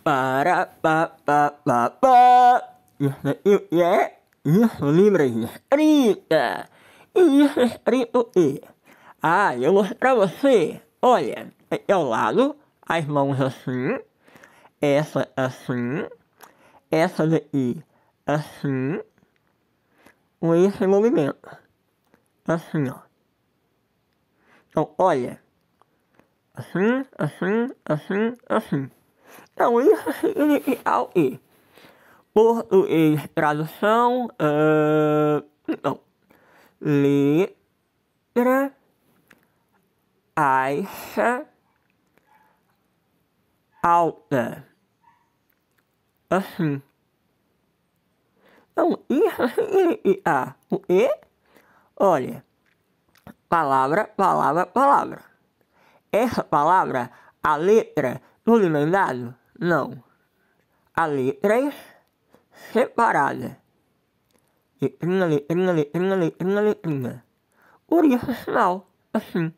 Para, pa, pa, pa, pa. e. Ah, eu mostro pra você. Olha, aqui é ao é lado, as mãos assim, essa assim, essa daqui assim, com esse movimento. Assim, ó. Então, olha. Assim, assim, assim, assim. Então, Inicial e Português Tradução. Uh, então, letra, aixa, alta. Assim. Então, isso significa o e Olha, palavra, palavra, palavra. Essa palavra, a letra tudo emendado? Não. Ali três é separadas. Letrinha, letrinha, letrinha, letrinha, letrinha. Por isso, sinal, assim.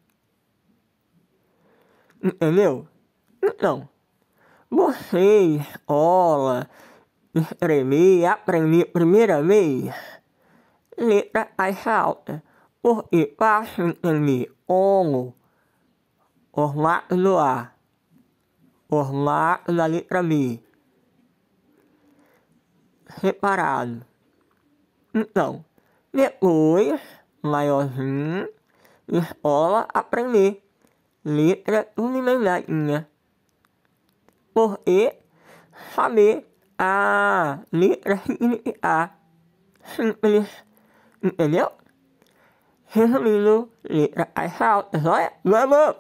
Entendeu? Então, você, escola, escrever, aprender primeira vez, letra mais alta, porque fácil entender como, formato do ar formato da letra B. Separado. Então, depois, maiorzinho, escola aprender. Letra tudo emendadinha. Porque saber a letra A, Simples. Entendeu? Resumindo, letra as altas, olha, vamos!